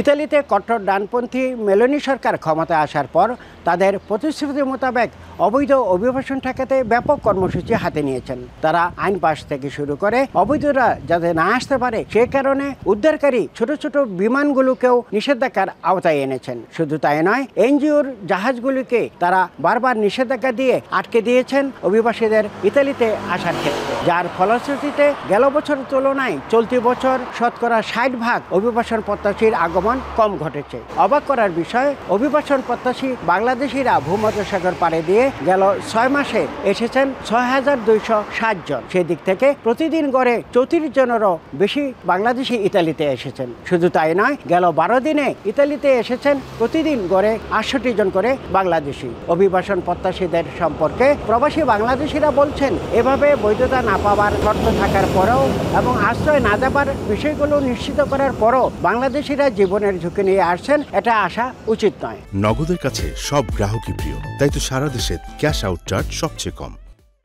ইতালিতে কট্টর ডানপন্থী মেলোনি সরকার ক্ষমতায় আসার পর তাদের প্রতিশ্রুতি মোতাবেক অবৈধ অভিবাসন ঠেকাতে ব্যাপক কর্মসূচি হাতে নিয়েছেন তারা আইন পাশ থেকে শুরু করে অবৈধরা যাতে না আসতে পারে সে কারণে উদ্ধারকারী ছোট ছোট বিমানগুলোকেও নিষেধাজ্ঞার আওতায় এনেছেন শুধু তাই নয় এনজিওর জাহাজগুলিকে তারা বারবার নিষেধাজ্ঞা দিয়ে আটকে দিয়েছেন অভিবাসীদের ইতালিতে আসার ক্ষেত্রে যার ফলশ্রুতিতে গেল বছর তুলনায় চলতি বছর শতকরা ষাট ভাগ অভিবাসন প্রত্যাশীর আগ আগমন কম ঘটেছে অবাক করার বিষয় অভিবাসন প্রত্যাশী বাংলাদেশিরা ভূমধ্যসাগর পাড়ে দিয়ে গেল ছয় মাসে এসেছেন ছয় হাজার দুইশো ষাট জন সেদিক থেকে প্রতিদিন গড়ে চৌত্রিশ জনেরও বেশি বাংলাদেশি ইতালিতে এসেছেন শুধু তাই নয় গেল বারো দিনে ইতালিতে এসেছেন প্রতিদিন গড়ে আটষট্টি জন করে বাংলাদেশি অভিবাসন প্রত্যাশীদের সম্পর্কে প্রবাসী বাংলাদেশিরা বলছেন এভাবে বৈধতা না পাওয়ার শর্ত থাকার পরেও এবং আশ্রয় না দেবার বিষয়গুলো নিশ্চিত করার পরও বাংলাদেশিরা জীবন জীবনের ঝুঁকি নিয়ে আসছেন এটা আসা উচিত নয় নগদের কাছে সব গ্রাহকই প্রিয় তাই তো সারা দেশে ক্যাশ আউট চার্জ সবচেয়ে কম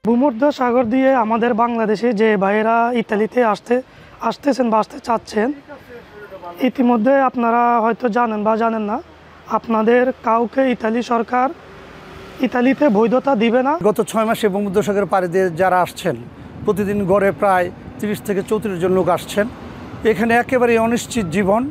ভূমধ্য সাগর দিয়ে আমাদের বাংলাদেশে যে ভাইয়েরা ইতালিতে আসতে আসতেছেন বা আসতে চাচ্ছেন ইতিমধ্যে আপনারা হয়তো জানেন বা জানেন না আপনাদের কাউকে ইতালি সরকার ইতালিতে বৈধতা দিবে না গত ছয় মাসে ভূমধ্য সাগরের পাড়ি দিয়ে যারা আসছেন প্রতিদিন গড়ে প্রায় তিরিশ থেকে চৌত্রিশ জন লোক আসছেন এখানে একেবারে অনিশ্চিত জীবন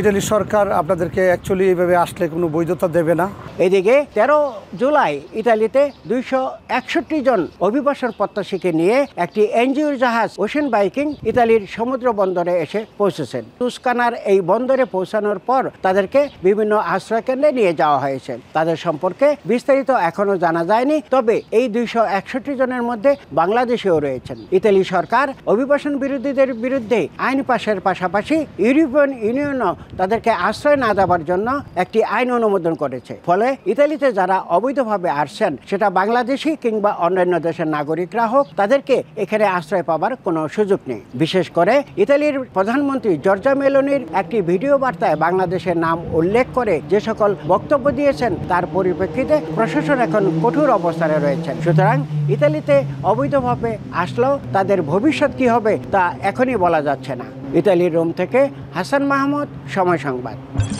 ইটালি সরকার আপনাদেরকে অ্যাকচুয়ালি এইভাবে আসলে কোনো বৈধতা দেবে না এদিকে ১৩ জুলাই ইটালিতে দুইশো একষট্টি জন অভিবাসন প্রত্যাশীকে নিয়ে একটি এনজিওর জাহাজ ওশেন বাইকিং ইতালির সমুদ্র বন্দরে এসে পৌঁছেছেন তুস্কানার এই বন্দরে পৌঁছানোর পর তাদেরকে বিভিন্ন আশ্রয় কেন্দ্রে নিয়ে যাওয়া হয়েছে তাদের সম্পর্কে বিস্তারিত এখনো জানা যায়নি তবে এই দুইশো একষট্টি জনের মধ্যে বাংলাদেশেও রয়েছেন ইতালি সরকার অভিবাসন বিরোধীদের বিরুদ্ধে আইন পাশের পাশাপাশি ইউরোপিয়ান ইউনিয়নও তাদেরকে আশ্রয় না দেওয়ার জন্য একটি আইন অনুমোদন করেছে ফলে ইতালিতে যারা অবৈধভাবে আসছেন সেটা বাংলাদেশি কিংবা অন্যান্য দেশের নাগরিকরা হোক তাদেরকে এখানে আশ্রয় পাবার কোনো সুযোগ নেই বিশেষ করে ইতালির প্রধানমন্ত্রী জর্জা মেলোনির একটি ভিডিও বার্তায় বাংলাদেশের নাম উল্লেখ করে যে সকল বক্তব্য দিয়েছেন তার পরিপ্রেক্ষিতে প্রশাসন এখন কঠোর অবস্থানে রয়েছেন সুতরাং ইতালিতে অবৈধভাবে আসলেও তাদের ভবিষ্যৎ কি হবে তা এখনই বলা যাচ্ছে না ইতালির রোম থেকে হাসান মাহমুদ সময় সংবাদ